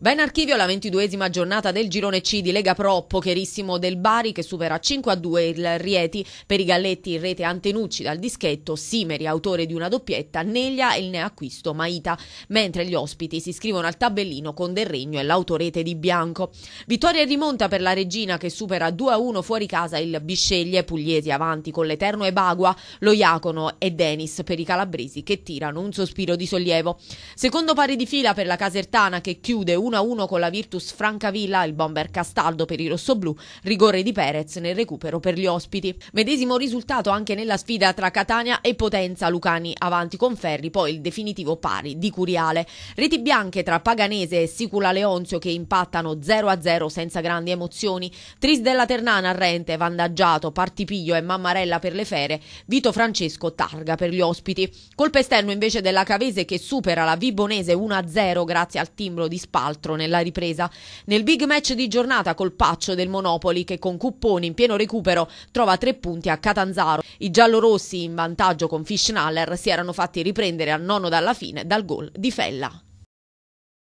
Va in archivio la ventiduesima giornata del girone C di Lega Pro, pocherissimo del Bari che supera 5 a 2 il Rieti, per i Galletti in rete Antenucci dal dischetto, Simeri autore di una doppietta, Neglia e il neacquisto Maita, mentre gli ospiti si iscrivono al tabellino con Del Regno e l'autorete di Bianco. Vittoria e rimonta per la Regina che supera 2 a 1 fuori casa il Bisceglie, Pugliesi avanti con l'Eterno e Bagua, lo Iacono e Denis per i calabresi che tirano un sospiro di sollievo. Secondo pari di fila per la Casertana che chiude 1 1-1 con la Virtus Francavilla, il bomber Castaldo per i rossoblù, rigore di Perez nel recupero per gli ospiti. Medesimo risultato anche nella sfida tra Catania e Potenza Lucani, avanti con Ferri, poi il definitivo pari di Curiale. Reti bianche tra Paganese e Sicula Leonzio che impattano 0-0 senza grandi emozioni. Tris della Ternana Rente, Vandaggiato, Partipiglio e Mammarella per le fere, Vito Francesco Targa per gli ospiti. Colpo esterno invece della Cavese che supera la Vibonese 1-0 grazie al timbro di Spalto altro nella ripresa. Nel big match di giornata col Paccio del Monopoli che con Cupponi in pieno recupero trova tre punti a Catanzaro. I giallorossi in vantaggio con Fischnaller si erano fatti riprendere al nono dalla fine dal gol di Fella.